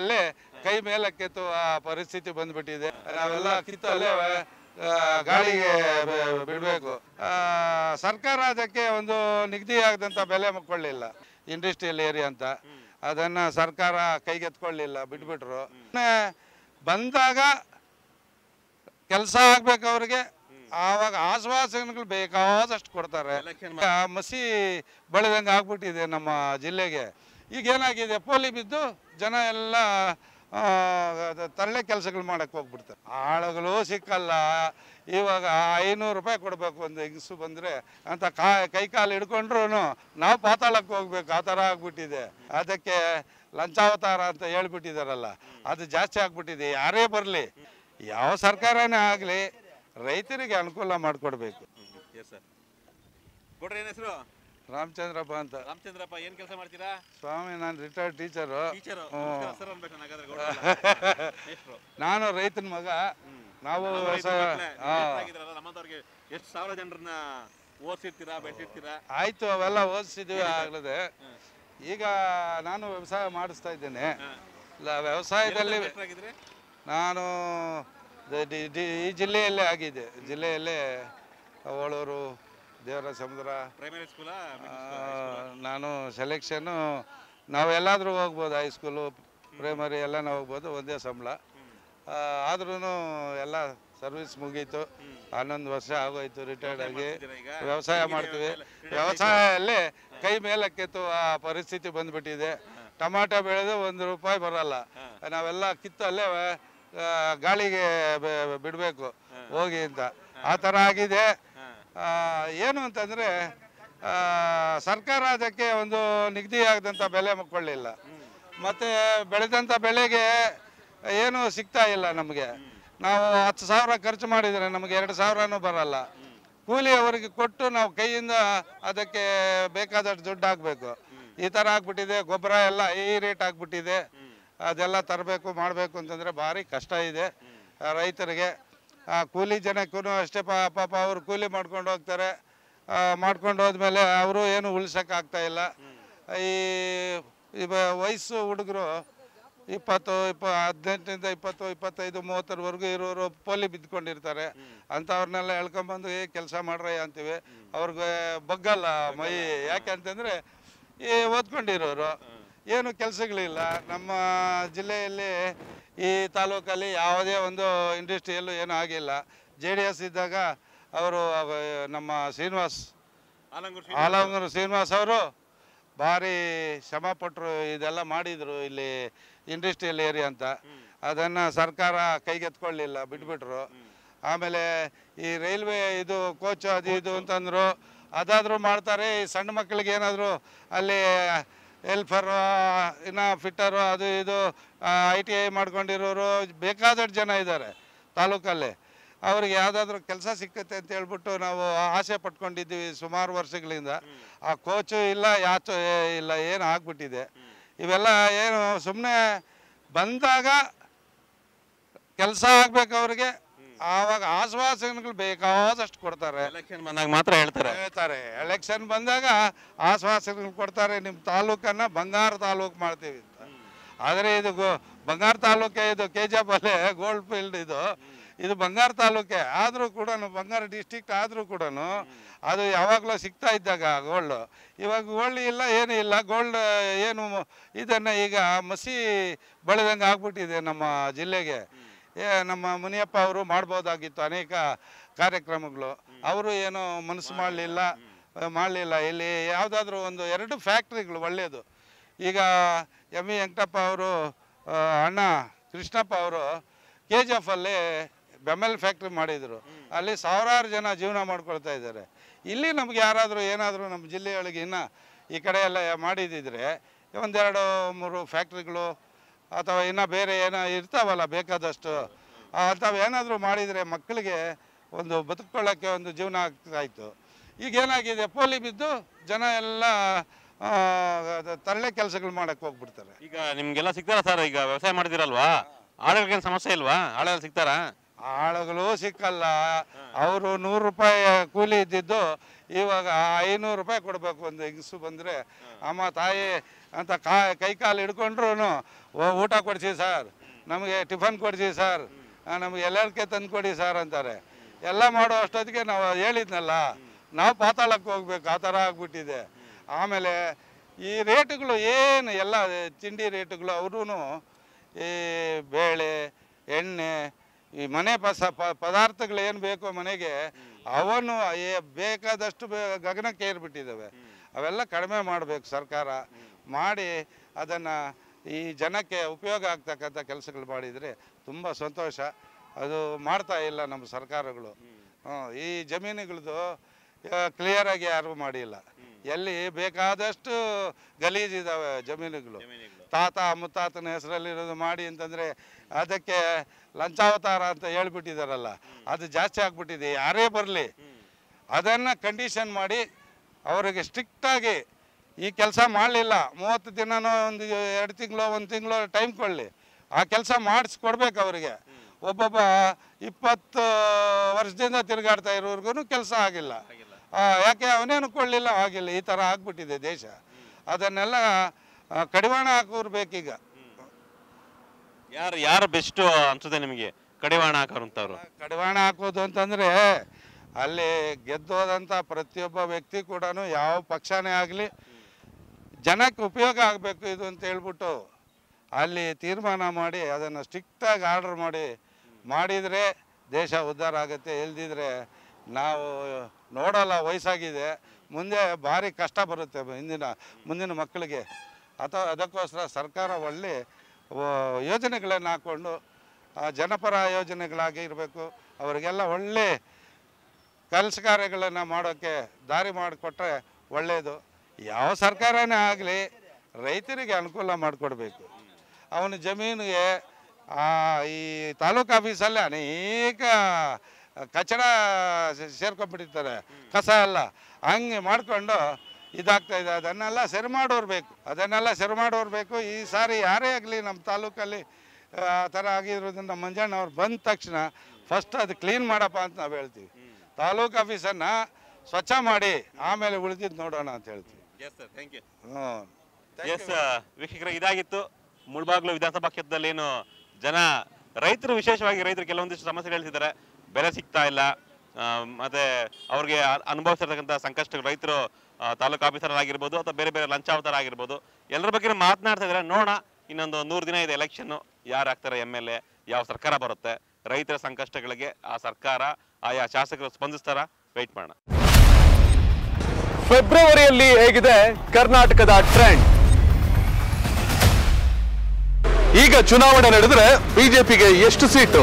ಅಲ್ಲಿ ಕೈ ಮೇಲಕ್ಕೆತ್ತುವ ಆ ಪರಿಸ್ಥಿತಿ ಬಂದ್ಬಿಟ್ಟಿದೆ ನಾವೆಲ್ಲ ಕಿತ್ತಲ್ಲೇ ಗಾಳಿಗೆ ಬಿಡಬೇಕು ಸರ್ಕಾರ ಅದಕ್ಕೆ ಒಂದು ಆಗದಂತ ಬೆಲೆ ಮುಕ್ಕೊಳ್ಳಿಲ್ಲ ಇಂಡಸ್ಟ್ರಿಯಲ್ ಏರಿಯಾ ಅಂತ ಅದನ್ನು ಸರ್ಕಾರ ಕೈಗೆತ್ಕೊಳ್ಳಿಲ್ಲ ಬಿಟ್ಬಿಟ್ರು ಬಂದಾಗ ಕೆಲಸ ಆಗ್ಬೇಕು ಅವ್ರಿಗೆ ಆವಾಗ ಆಶ್ವಾಸನೆಗಳು ಬೇಕಾದಷ್ಟು ಕೊಡ್ತಾರೆ ಮಸಿ ಬಳಿದಂಗೆ ಆಗ್ಬಿಟ್ಟಿದೆ ನಮ್ಮ ಜಿಲ್ಲೆಗೆ ಈಗ ಏನಾಗಿದೆ ಪೋಲಿ ಬಿದ್ದು ಜನ ಎಲ್ಲ ತರಳೆ ಕೆಲಸಗಳು ಮಾಡೋಕ್ಕೆ ಹೋಗ್ಬಿಡ್ತಾರೆ ಆಳುಗಳು ಸಿಕ್ಕಲ್ಲ ಇವಾಗ ಐನೂರು ರೂಪಾಯಿ ಕೊಡಬೇಕು ಒಂದು ಹೆಂಗಸು ಬಂದರೆ ಅಂತ ಕಾ ಕೈ ಕಾಲು ಹಿಡ್ಕೊಂಡ್ರು ನಾವು ಪಾತಾಳಕ್ಕೆ ಹೋಗ್ಬೇಕು ಆ ಥರ ಆಗ್ಬಿಟ್ಟಿದೆ ಅದಕ್ಕೆ ಲಂಚಾವತಾರ ಅಂತ ಹೇಳ್ಬಿಟ್ಟಿದಾರಲ್ಲ ಅದು ಜಾಸ್ತಿ ಆಗ್ಬಿಟ್ಟಿದೆ ಯಾರೇ ಬರಲಿ ಯಾವ ಸರ್ಕಾರನೇ ಆಗಲಿ ರೈತರಿಗೆ ಅನುಕೂಲ ಮಾಡಿಕೊಡ್ಬೇಕು ಹೆಸರು ರಾಮಚಂದ್ರಪ್ಪ ಅಂತ ರಾಮಚಂದ್ರಪ್ಪ ಏನ್ ಕೆಲಸ ಮಾಡ್ತೀರಾ ಸ್ವಾಮಿ ನಾನು ರಿಟೈರ್ಡ್ ಟೀಚರು ಟೀಚರು ಗೌಡ ನಾನು ರೈತನ ಮಗ ನಾವು ನಮ್ಮಂತವ್ರಿಗೆ ಎಷ್ಟು ಸಾವಿರ ಜನರನ್ನ ಓದಿಸಿರ್ತೀರಾ ಬೆಳೆಸಿರ್ತೀರಾ ಆಯ್ತು ಅವೆಲ್ಲ ಓದಿಸಿದ್ವಿ ಆಗ್ಲದೆ ಈಗ ನಾನು ವ್ಯವಸಾಯ ಮಾಡಿಸ್ತಾ ಇದ್ದೇನೆ ವ್ಯವಸಾಯದಲ್ಲಿ ನಾನು ಈ ಜಿಲ್ಲೆಯಲ್ಲೇ ಆಗಿದೆ ಜಿಲ್ಲೆಯಲ್ಲೇ ಅವಳೂರು ದೇವರ ಸಮುದ್ರ ಪ್ರೈಮರಿ ಸ್ಕೂಲ ನಾನು ಸೆಲೆಕ್ಷನ್ನು ನಾವೆಲ್ಲಾದರೂ ಹೋಗ್ಬೋದು ಹೈಸ್ಕೂಲು ಪ್ರೈಮರಿ ಎಲ್ಲ ಹೋಗ್ಬೋದು ಒಂದೇ ಸಂಬಳ ಆದ್ರೂ ಎಲ್ಲ ಸರ್ವಿಸ್ ಮುಗೀತು ಹನ್ನೊಂದು ವರ್ಷ ಆಗೋಯ್ತು ರಿಟೈರ್ಡ್ ಆಗಿ ವ್ಯವಸಾಯ ಮಾಡ್ತೀವಿ ವ್ಯವಸಾಯಲ್ಲಿ ಕೈ ಮೇಲಕ್ಕೆತ್ತು ಆ ಪರಿಸ್ಥಿತಿ ಬಂದ್ಬಿಟ್ಟಿದೆ ಟೊಮಾಟೊ ಬೆಳೆದು ಒಂದು ರೂಪಾಯಿ ಬರಲ್ಲ ನಾವೆಲ್ಲ ಕಿತ್ತಲ್ಲೇ ಗಾಳಿಗೆ ಬಿಡಬೇಕು ಹೋಗಿ ಅಂತ ಆ ಥರ ಆಗಿದೆ ಏನು ಅಂತಂದರೆ ಸರ್ಕಾರ ಅದಕ್ಕೆ ಒಂದು ನಿಗದಿಯಾಗದಂಥ ಬೆಲೆ ಮುಕ್ಕೊಳ್ಳಿಲ್ಲ ಮತ್ತು ಬೆಳೆದಂಥ ಬೆಳೆಗೆ ಏನು ಸಿಗ್ತಾ ಇಲ್ಲ ನಮಗೆ ನಾವು ಹತ್ತು ಸಾವಿರ ಖರ್ಚು ಮಾಡಿದರೆ ನಮಗೆ ಎರಡು ಸಾವಿರನೂ ಬರಲ್ಲ ಕೂಲಿ ಅವರಿಗೆ ಕೊಟ್ಟು ನಾವು ಕೈಯಿಂದ ಅದಕ್ಕೆ ಬೇಕಾದಷ್ಟು ದುಡ್ಡು ಹಾಕಬೇಕು ಈ ಥರ ಆಗ್ಬಿಟ್ಟಿದೆ ಗೊಬ್ಬರ ಎಲ್ಲ ಈ ರೇಟ್ ಆಗ್ಬಿಟ್ಟಿದೆ ಅದೆಲ್ಲ ತರಬೇಕು ಮಾಡಬೇಕು ಅಂತಂದರೆ ಭಾರಿ ಕಷ್ಟ ಇದೆ ರೈತರಿಗೆ ಆ ಕೂಲಿ ಜನಕ್ಕೂ ಅಷ್ಟೇ ಪಾಪ ಅವರು ಕೂಲಿ ಮಾಡ್ಕೊಂಡು ಹೋಗ್ತಾರೆ ಮಾಡ್ಕೊಂಡು ಹೋದ್ಮೇಲೆ ಅವರು ಏನು ಉಳ್ಸೋಕ್ಕಾಗ್ತಾಯಿಲ್ಲ ಇಲ್ಲ ಈ ವಯಸ್ಸು ಹುಡುಗರು ಇಪ್ಪತ್ತು ಇಪ್ಪ ಹದಿನೆಂಟರಿಂದ ಇಪ್ಪತ್ತು ಇಪ್ಪತ್ತೈದು ಮೂವತ್ತರವರೆಗೂ ಇರೋರು ಪೋಲಿ ಬಿದ್ದುಕೊಂಡಿರ್ತಾರೆ ಅಂಥವ್ರನ್ನೆಲ್ಲ ಹೇಳ್ಕೊಂಬಂದು ಏ ಕೆಲಸ ಮಾಡ್ರಿ ಅಂತೀವಿ ಅವ್ರಿಗೆ ಬಗ್ಗಲ್ಲ ಮೈ ಯಾಕೆ ಅಂತಂದರೆ ಈ ಓದ್ಕೊಂಡಿರೋರು ಏನು ಕೆಲಸಗಳಿಲ್ಲ ನಮ್ಮ ಜಿಲ್ಲೆಯಲ್ಲಿ ಈ ತಾಲೂಕಲ್ಲಿ ಯಾವುದೇ ಒಂದು ಇಂಡಸ್ಟ್ರಿಯಲ್ಲೂ ಏನೂ ಆಗಿಲ್ಲ ಜೆ ಡಿ ಎಸ್ ಇದ್ದಾಗ ಅವರು ನಮ್ಮ ಶ್ರೀನಿವಾಸ್ ಆಲಂಗೂರು ಶ್ರೀನಿವಾಸ್ ಅವರು ಭಾರಿ ಪಟ್ಟರು ಇದೆಲ್ಲ ಮಾಡಿದರು ಇಲ್ಲಿ ಇಂಡಸ್ಟ್ರಿಯಲ್ ಏರಿಯಾ ಅಂತ ಅದನ್ನು ಸರ್ಕಾರ ಕೈಗೆತ್ಕೊಳ್ಳಿಲ್ಲ ಬಿಟ್ಬಿಟ್ರು ಆಮೇಲೆ ಈ ರೈಲ್ವೆ ಇದು ಕೋಚ್ ಅದು ಇದು ಅಂತಂದರು ಅದಾದರೂ ಮಾಡ್ತಾರೆ ಈ ಸಣ್ಣ ಮಕ್ಕಳಿಗೆ ಏನಾದರೂ ಅಲ್ಲಿ ಹೆಲ್ಪರು ಇನ್ನು ಫಿಟ್ಟರು ಅದು ಇದು ಐ ಟಿ ಐ ಮಾಡ್ಕೊಂಡಿರೋರು ಬೇಕಾದಷ್ಟು ಜನ ಇದ್ದಾರೆ ತಾಲೂಕಲ್ಲಿ ಅವ್ರಿಗೆ ಯಾವುದಾದ್ರೂ ಕೆಲಸ ಸಿಕ್ಕತ್ತೆ ಅಂತ ಹೇಳ್ಬಿಟ್ಟು ನಾವು ಆಸೆ ಪಟ್ಕೊಂಡಿದ್ದೀವಿ ಸುಮಾರು ವರ್ಷಗಳಿಂದ ಆ ಕೋಚು ಇಲ್ಲ ಯಾಚು ಇಲ್ಲ ಏನು ಆಗ್ಬಿಟ್ಟಿದೆ ಇವೆಲ್ಲ ಏನು ಸುಮ್ಮನೆ ಬಂದಾಗ ಕೆಲಸ ಆಗ್ಬೇಕು ಅವ್ರಿಗೆ ಆವಾಗ ಆಶ್ವಾಸನೆಗಳು ಬೇಕಾದಷ್ಟು ಕೊಡ್ತಾರೆ ಬಂದಾಗ ಮಾತ್ರ ಹೇಳ್ತಾರೆ ಹೇಳ್ತಾರೆ ಎಲೆಕ್ಷನ್ ಬಂದಾಗ ಆಶ್ವಾಸನೆಗಳು ಕೊಡ್ತಾರೆ ನಿಮ್ಮ ತಾಲೂಕನ್ನ ಬಂಗಾರ ತಾಲೂಕು ಮಾಡ್ತೀವಿ ಅಂತ ಆದರೆ ಇದು ಬಂಗಾರ ತಾಲೂಕೆ ಇದು ಕೆ ಕೆಜಾಪಲ್ಲೆ ಗೋಲ್ಡ್ ಫೀಲ್ಡ್ ಇದು ಇದು ಬಂಗಾರ ತಾಲೂಕೆ ಆದರೂ ಕೂಡ ಬಂಗಾರ ಡಿಸ್ಟಿಕ್ ಆದರೂ ಕೂಡ ಅದು ಯಾವಾಗಲೂ ಸಿಗ್ತಾ ಇದ್ದಾಗ ಗೋಲ್ಡು ಇವಾಗ ಗೋಲ್ಡ್ ಇಲ್ಲ ಏನು ಇಲ್ಲ ಗೋಲ್ಡ್ ಏನು ಇದನ್ನು ಈಗ ಮಸಿ ಬಳಿದಂಗೆ ಆಗ್ಬಿಟ್ಟಿದೆ ನಮ್ಮ ಜಿಲ್ಲೆಗೆ ನಮ್ಮ ಮುನಿಯಪ್ಪ ಅವರು ಮಾಡ್ಬೋದಾಗಿತ್ತು ಅನೇಕ ಕಾರ್ಯಕ್ರಮಗಳು ಅವರು ಏನು ಮನಸ್ಸು ಮಾಡಲಿಲ್ಲ ಮಾಡಲಿಲ್ಲ ಇಲ್ಲಿ ಯಾವುದಾದ್ರೂ ಒಂದು ಎರಡು ಫ್ಯಾಕ್ಟ್ರಿಗಳು ಒಳ್ಳೆಯದು ಈಗ ಎಮ್ ಇ ವೆಂಕಟಪ್ಪ ಅವರು ಅಣ್ಣ ಕೃಷ್ಣಪ್ಪ ಅವರು ಕೆ ಜಿ ಎಫ್ ಅಲ್ಲಿ ಫ್ಯಾಕ್ಟ್ರಿ ಮಾಡಿದರು ಅಲ್ಲಿ ಸಾವಿರಾರು ಜನ ಜೀವನ ಮಾಡ್ಕೊಳ್ತಾ ಇದ್ದಾರೆ ಇಲ್ಲಿ ನಮ್ಗೆ ಯಾರಾದರೂ ಏನಾದರೂ ನಮ್ಮ ಜಿಲ್ಲೆಯೊಳಗೆ ಇನ್ನೂ ಈ ಕಡೆ ಎಲ್ಲ ಮಾಡಿದಿದ್ರೆ ಒಂದೆರಡು ಮೂರು ಫ್ಯಾಕ್ಟ್ರಿಗಳು ಅಥವಾ ಇನ್ನೂ ಬೇರೆ ಏನೋ ಇರ್ತಾವಲ್ಲ ಬೇಕಾದಷ್ಟು ಏನಾದರೂ ಮಾಡಿದರೆ ಮಕ್ಕಳಿಗೆ ಒಂದು ಬದುಕೊಳ್ಳೋಕ್ಕೆ ಒಂದು ಜೀವನ ಆಗ್ತಾಯಿತ್ತು ಏನಾಗಿದೆ ಪೋಲಿ ಬಿದ್ದು ಜನ ಎಲ್ಲ ತರಳೆ ಕೆಲಸಗಳು ಮಾಡಕ್ಕೆ ಹೋಗ್ಬಿಡ್ತಾರೆ ಈಗ ನಿಮಗೆಲ್ಲ ಸಿಗ್ತಾರಾ ಸರ್ ಈಗ ವ್ಯವಸಾಯ ಮಾಡಿದಿರಲ್ವಾ ಆಳುಗಳಿಗೆ ಸಮಸ್ಯೆ ಇಲ್ವಾ ಆಳುಗಳು ಸಿಗ್ತಾರಾ ಆಳುಗಳು ಸಿಕ್ಕಲ್ಲ ಅವರು ನೂರು ರೂಪಾಯಿ ಕೂಲಿ ಇದ್ದಿದ್ದು ಇವಾಗ ಐನೂರು ರೂಪಾಯಿ ಕೊಡಬೇಕು ಒಂದು ಹೆಂಗಸು ಬಂದರೆ ಅಮ್ಮ ತಾಯಿ ಅಂತ ಕಾ ಕೈ ಕಾಲು ಹಿಡ್ಕೊಂಡ್ರು ಊಟ ಕೊಡಿಸಿ ಸರ್ ನಮಗೆ ಟಿಫನ್ ಕೊಡಿಸಿ ಸರ್ ನಮಗೆ ಎಲ್ಲರಿಕೆ ತಂದುಕೊಡಿ ಕೊಡಿ ಸರ್ ಅಂತಾರೆ ಎಲ್ಲ ಮಾಡೋ ಅಷ್ಟೊತ್ತಿಗೆ ನಾವು ಹೇಳಿದ್ನಲ್ಲ ನಾವು ಪಾತಾಳಕ್ಕೆ ಹೋಗ್ಬೇಕು ಆ ಥರ ಆಗ್ಬಿಟ್ಟಿದೆ ಆಮೇಲೆ ಈ ರೇಟುಗಳು ಏನು ಎಲ್ಲ ತಿಂಡಿ ರೇಟುಗಳು ಅವ್ರೂ ಈ ಬೇಳೆ ಎಣ್ಣೆ ಈ ಮನೆ ಪಸ ಪದಾರ್ಥಗಳು ಏನು ಬೇಕೋ ಮನೆಗೆ ಅವನು ಬೇಕಾದಷ್ಟು ಗಗನಕ್ಕೆ ಏರ್ಬಿಟ್ಟಿದ್ದಾವೆ ಅವೆಲ್ಲ ಕಡಿಮೆ ಮಾಡಬೇಕು ಸರ್ಕಾರ ಮಾಡಿ ಅದನ್ನು ಈ ಜನಕ್ಕೆ ಉಪಯೋಗ ಆಗ್ತಕ್ಕಂಥ ಕೆಲಸಗಳು ಮಾಡಿದರೆ ತುಂಬ ಸಂತೋಷ ಅದು ಮಾಡ್ತಾ ಇಲ್ಲ ನಮ್ಮ ಸರ್ಕಾರಗಳು ಈ ಜಮೀನುಗಳದ್ದು ಕ್ಲಿಯರಾಗಿ ಯಾರೂ ಮಾಡಿಲ್ಲ ಎಲ್ಲಿ ಬೇಕಾದಷ್ಟು ಗಲೀಜಿದ್ದಾವೆ ಜಮೀನುಗಳು ತಾತ ಮುತ್ತಾತನ ಹೆಸರಲ್ಲಿರೋದು ಮಾಡಿ ಅಂತಂದರೆ ಅದಕ್ಕೆ ಲಂಚಾವತಾರ ಅಂತ ಹೇಳ್ಬಿಟ್ಟಿದಾರಲ್ಲ ಅದು ಜಾಸ್ತಿ ಆಗ್ಬಿಟ್ಟಿದೆ ಯಾರೇ ಬರಲಿ ಅದನ್ನು ಕಂಡೀಷನ್ ಮಾಡಿ ಅವರಿಗೆ ಸ್ಟ್ರಿಕ್ಟಾಗಿ ಈ ಕೆಲಸ ಮಾಡಲಿಲ್ಲ ಮೂವತ್ತು ದಿನನೋ ಒಂದು ಎರಡು ತಿಂಗಳು ಒಂದು ತಿಂಗಳು ಟೈಮ್ ಕೊಡಲಿ ಆ ಕೆಲಸ ಮಾಡಿಸ್ಕೊಡ್ಬೇಕು ಅವರಿಗೆ ಒಬ್ಬೊಬ್ಬ ಇಪ್ಪತ್ತು ವರ್ಷದಿಂದ ತಿರುಗಾಡ್ತಾ ಇರೋರ್ಗು ಕೆಲಸ ಆಗಿಲ್ಲ ಯಾಕೆ ಅವನೇನು ಕೊಡಲಿಲ್ಲ ಆಗಿಲ್ಲ ಈ ಥರ ಆಗ್ಬಿಟ್ಟಿದೆ ದೇಶ ಅದನ್ನೆಲ್ಲ ಕಡಿವಾಣ ಬೇಕೀಗ ಯಾರು ಯಾರು ಬೆಸ್ಟ್ ಅನ್ಸುತ್ತೆ ನಿಮಗೆ ಕಡಿವಾಣ ಹಾಕೋರು ಕಡಿವಾಣ ಹಾಕೋದು ಅಂತಂದರೆ ಅಲ್ಲಿ ಗೆದ್ದೋದಂಥ ಪ್ರತಿಯೊಬ್ಬ ವ್ಯಕ್ತಿ ಕೂಡ ಯಾವ ಪಕ್ಷನೇ ಆಗಲಿ ಜನಕ್ಕೆ ಉಪಯೋಗ ಆಗಬೇಕು ಇದು ಅಂತ ಹೇಳ್ಬಿಟ್ಟು ಅಲ್ಲಿ ತೀರ್ಮಾನ ಮಾಡಿ ಅದನ್ನು ಸ್ಟ್ರಿಕ್ಟಾಗಿ ಆರ್ಡರ್ ಮಾಡಿ ಮಾಡಿದರೆ ದೇಶ ಉದ್ಧಾರ ಆಗುತ್ತೆ ಇಲ್ದಿದ್ರೆ ನಾವು ನೋಡಲ್ಲ ವಯಸ್ಸಾಗಿದೆ ಮುಂದೆ ಭಾರಿ ಕಷ್ಟ ಬರುತ್ತೆ ಹಿಂದಿನ ಮುಂದಿನ ಮಕ್ಕಳಿಗೆ ಅಥವಾ ಅದಕ್ಕೋಸ್ಕರ ಸರ್ಕಾರ ಒಳ್ಳೆ ಯೋಜನೆಗಳನ್ನು ಹಾಕ್ಕೊಂಡು ಜನಪರ ಯೋಜನೆಗಳಾಗಿ ಇರಬೇಕು ಅವರಿಗೆಲ್ಲ ಒಳ್ಳೆ ಕೆಲಸ ಕಾರ್ಯಗಳನ್ನು ಮಾಡೋಕ್ಕೆ ದಾರಿ ಮಾಡಿಕೊಟ್ರೆ ಒಳ್ಳೆಯದು ಯಾವ ಸರ್ಕಾರನೇ ಆಗಲಿ ರೈತರಿಗೆ ಅನುಕೂಲ ಮಾಡಿಕೊಡ್ಬೇಕು ಅವನ ಜಮೀನಿಗೆ ಈ ತಾಲೂಕು ಆಫೀಸಲ್ಲಿ ಅನೇಕ ಕಚಡ ಸೇರ್ಕೊಂಡ್ಬಿಟ್ಟಿರ್ತಾರೆ ಕಸ ಎಲ್ಲ ಹಂಗೆ ಮಾಡಿಕೊಂಡು ಇದಾಗ್ತಾ ಇದೆ ಅದನ್ನೆಲ್ಲ ಸರಿ ಮಾಡೋರು ಅದನ್ನೆಲ್ಲ ಸರಿ ಮಾಡೋರು ಈ ಸಾರಿ ಯಾರೇ ಆಗಲಿ ನಮ್ಮ ತಾಲೂಕಲ್ಲಿ ಆ ಥರ ಆಗಿರೋದ್ರಿಂದ ಮಂಜಣ್ಣ ಅವ್ರು ಬಂದ ತಕ್ಷಣ ಫಸ್ಟ್ ಅದು ಕ್ಲೀನ್ ಮಾಡಪ್ಪ ಅಂತ ನಾವು ಹೇಳ್ತೀವಿ ತಾಲೂಕು ಆಫೀಸನ್ನು ಸ್ವಚ್ಛ ಮಾಡಿ ಆಮೇಲೆ ಉಳಿದಿದ್ದು ನೋಡೋಣ ಅಂತ ಹೇಳ್ತೀವಿ ಹ್ಞೂ ಎಸ್ ವೀಕ್ಷಕರ ಇದಾಗಿತ್ತು ಮುಳ್ಬಾಗ್ಲು ವಿಧಾನಸಭಾ ಕ್ಷೇತ್ರದಲ್ಲಿ ಏನು ಜನ ರೈತರು ವಿಶೇಷವಾಗಿ ರೈತರು ಕೆಲವೊಂದಿಷ್ಟು ಸಮಸ್ಯೆ ಹೇಳ್ತಿದ್ದಾರೆ ಬೆಲೆ ಸಿಗ್ತಾ ಇಲ್ಲ ಮತ್ತೆ ಅವ್ರಿಗೆ ಅನುಭವಿಸಿರ್ತಕ್ಕಂಥ ಸಂಕಷ್ಟಗಳು ರೈತರು ತಾಲೂಕು ಆಗಿರ್ಬೋದು ಅಥವಾ ಬೇರೆ ಬೇರೆ ಆಗಿರ್ಬೋದು ಎಲ್ಲರ ಬಗ್ಗೆ ಮಾತನಾಡ್ತಾ ಇದ್ರೆ ನೋಡೋಣ ಇನ್ನೊಂದು ನೂರು ದಿನ ಇದೆ ಎಲೆಕ್ಷನ್ನು ಯಾರು ಆಗ್ತಾರೆ ಎಮ್ ಎಲ್ ಎ ಯಾವ ಸರ್ಕಾರ ಬರುತ್ತೆ ರೈತರ ಸಂಕಷ್ಟಗಳಿಗೆ ಆ ಸರ್ಕಾರ ಆಯಾ ಶಾಸಕರು ಸ್ಪಂದಿಸ್ತಾರ ವೆಯ್ಟ್ ಮಾಡೋಣ ಫೆಬ್ರವರಿಯಲ್ಲಿ ಹೇಗಿದೆ ಕರ್ನಾಟಕದ ಟ್ರೆಂಡ್ ಈಗ ಚುನಾವಣೆ ನಡೆದ್ರೆ ಬಿಜೆಪಿಗೆ ಎಷ್ಟು ಸೀಟು